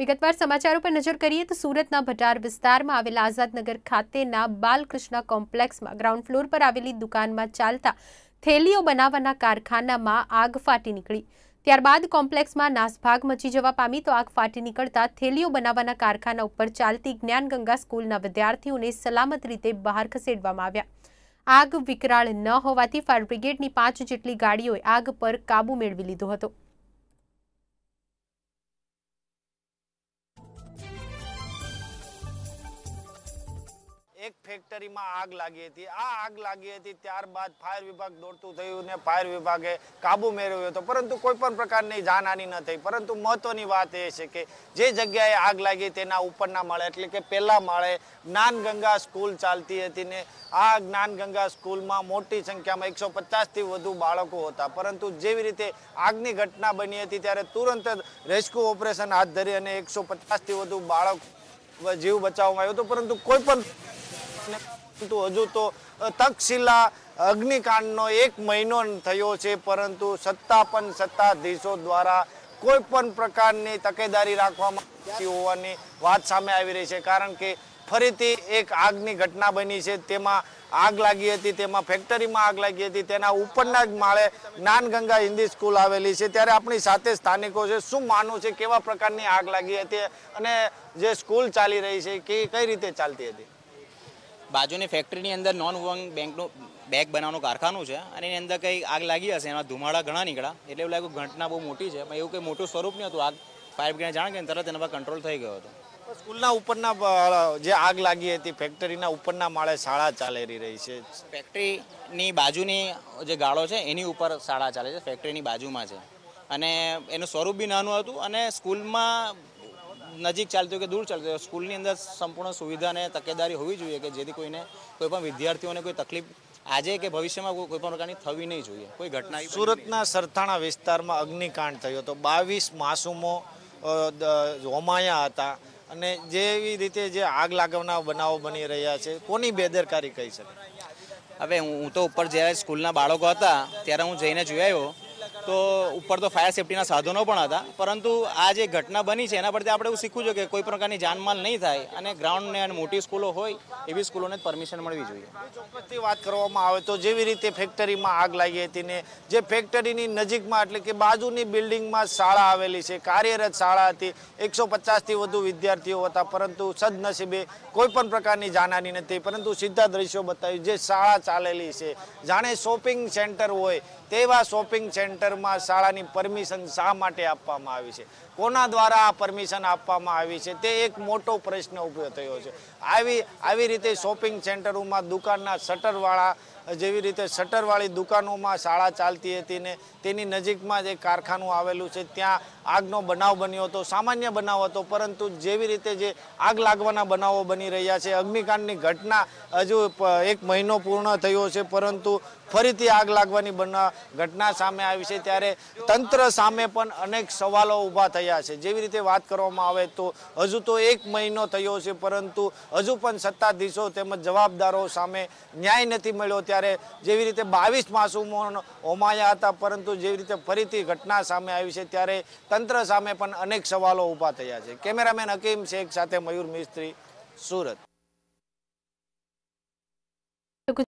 વિગતવાર સમાચારો પર નજર કરીએ તો સુરતના ભટાર વિસ્તારમાં આવેલા આઝાદનગર ખાતેના બાલકૃષ્ણ કોમ્પ્લેક્સમાં ગ્રાઉન્ડ ફ્લોર પર આવેલી દુકાનમાં ચાલતા થેલીઓ બનાવવાના કારખાનામાં આગ ફાટી નીકળી ત્યારબાદ કોમ્પ્લેક્સમાં નાસભાગ મચી જવા પામી તો આગ ફાટી નીકળતા થેલીઓ બનાવવાના કારખાના ઉપર ચાલતી જ્ઞાનગંગા સ્કૂલના વિદ્યાર્થીઓને સલામત રીતે બહાર ખસેડવામાં આવ્યા આગ વિકરાળ ન હોવાથી ફાયર બ્રિગેડની પાંચ જેટલી ગાડીઓએ આગ પર કાબુ મેળવી લીધો હતો એક ફેક્ટરીમાં આગ લાગી હતી આ આગ લાગી હતી ત્યારબાદ ફાયર વિભાગ દોડતું થયું ને ફાયર વિભાગે કાબુ મેળવ્યો હતો પરંતુ કોઈ પણ પ્રકારની જાનહાની ન થઈ પરંતુ મહત્વની વાત એ છે કે જે જગ્યાએ આગ લાગી તેના ઉપરના માળે એટલે કે પહેલા માળે જ્ઞાનગંગા સ્કૂલ ચાલતી હતી ને આ જ્ઞાનગંગા સ્કૂલમાં મોટી સંખ્યામાં એકસો પચાસથી વધુ બાળકો હતા પરંતુ જેવી રીતે આગની ઘટના બની હતી ત્યારે તુરંત જ રેસ્ક્યુ ઓપરેશન હાથ ધરી અને એકસો પચાસથી વધુ બાળક જીવ બચાવવામાં આવ્યો હતો પરંતુ કોઈ પણ ને પરંતુ હજુ તો તક્ષશિલા અગ્નિકાંડનો એક મહિનો થયો છે પરંતુ સત્તા પણ સત્તાધીશો દ્વારા કોઈ પણ પ્રકારની તકેદારી રાખવામાં આવતી હોવાની વાત સામે આવી રહી છે કારણ કે ફરીથી એક આગની ઘટના બની છે તેમાં આગ લાગી હતી તેમાં ફેક્ટરીમાં આગ લાગી હતી તેના ઉપરના જ માળે નાનગંગા હિન્દી સ્કૂલ આવેલી છે ત્યારે આપણી સાથે સ્થાનિકો છે શું માનવું છે કેવા પ્રકારની આગ લાગી હતી અને જે સ્કૂલ ચાલી રહી છે કે કઈ રીતે ચાલતી હતી બાજુની ફેક્ટરીની અંદર નોન વોંગ બેંકનું બેગ બનાવવાનું કારખાનું છે અને એની અંદર કંઈ આગ લાગી હશે એમાં ધુમાડા ઘણા નીકળ્યા એટલે એવું લાગ્યું ઘટના બહુ મોટી છે પણ એવું કંઈ મોટું સ્વરૂપ નહીં હતું આગ ફાયર બ્રિગેડ જાણ કે તરત એના પર કંટ્રોલ થઈ ગયો હતો સ્કૂલના ઉપરના જે આગ લાગી હતી ફેક્ટરીના ઉપરના માળે શાળા ચાલી રહી છે ફેક્ટરીની બાજુની જે ગાળો છે એની ઉપર શાળા ચાલે છે ફેક્ટરીની બાજુમાં છે અને એનું સ્વરૂપ બી નાનું હતું અને સ્કૂલમાં નજીક ચાલતી હોય કે દૂર ચાલતી હોય સ્કૂલની અંદર સંપૂર્ણ સુવિધા અને તકેદારી હોવી જોઈએ કે જેથી કોઈને કોઈ પણ વિદ્યાર્થીઓને કોઈ તકલીફ આજે કે ભવિષ્યમાં કોઈ પણ પ્રકારની થવી નહીં જોઈએ કોઈ ઘટના સુરતના સરથાણા વિસ્તારમાં અગ્નિકાંડ થયો હતો બાવીસ માસૂમો હોમાયા હતા અને જેવી રીતે જે આગ લાગવના બનાવો બની રહ્યા છે કોની બેદરકારી કહી શકે હવે હું તો ઉપર જ્યારે સ્કૂલના બાળકો હતા ત્યારે હું જઈને જોઈ આવ્યો તો ઉપર તો ફાયર સેફટીના સાધનો પણ હતા પરંતુ આ જે ઘટના બની છે એના પરથી આપણે એવું શીખવું જોઈએ કે કોઈ પ્રકારની જાનમાલ નહીં થાય અને ગ્રાઉન્ડને અને મોટી સ્કૂલો હોય એવી સ્કૂલોને પરમિશન મળવી જોઈએ ચોક્કસથી વાત કરવામાં આવે તો જેવી રીતે ફેક્ટરીમાં આગ લાગી હતી ને જે ફેક્ટરીની નજીકમાં એટલે કે બાજુની બિલ્ડિંગમાં શાળા આવેલી છે કાર્યરત શાળા હતી એકસો પચાસથી વધુ વિદ્યાર્થીઓ હતા પરંતુ સદનસીબે કોઈ પણ પ્રકારની જાનહાની નથી પરંતુ સીધા દ્રશ્યો બતાવ્યું જે શાળા ચાલેલી છે જાણે શોપિંગ સેન્ટર હોય તેવા શોપિંગ સેન્ટર માં શાળાની પરમિશન શા માટે આપવામાં આવી છે કોના દ્વારા આ પરમિશન આપવામાં આવી છે તે એક મોટો પ્રશ્ન ઉભો થયો છે આવી આવી રીતે શોપિંગ સેન્ટરોમાં દુકાનના શટરવાળા જેવી રીતે શટરવાળી દુકાનોમાં શાળા ચાલતી હતી ને તેની નજીકમાં જે કારખાનું આવેલું છે ત્યાં આગનો બનાવ બન્યો હતો સામાન્ય બનાવ હતો પરંતુ જેવી રીતે જે આગ લાગવાના બનાવો બની રહ્યા છે અગ્નિકાંડની ઘટના હજુ એક મહિનો પૂર્ણ થયો છે પરંતુ ફરીથી આગ લાગવાની બના ઘટના સામે આવી છે ત્યારે તંત્ર સામે પણ અનેક સવાલો ઊભા થયા રહ્યા છે જેવી રીતે વાત કરવામાં આવે તો હજુ તો એક મહિનો થયો છે પરંતુ હજુ પણ સત્તાધીશો તેમજ જવાબદારો સામે ન્યાય નથી મળ્યો ત્યારે જેવી રીતે બાવીસ માસુમો હોમાયા હતા પરંતુ જેવી રીતે ફરીથી ઘટના સામે આવી છે ત્યારે તંત્ર સામે પણ અનેક સવાલો ઊભા થયા છે કેમેરામેન હકીમ શેખ સાથે મયુર મિસ્ત્રી સુરત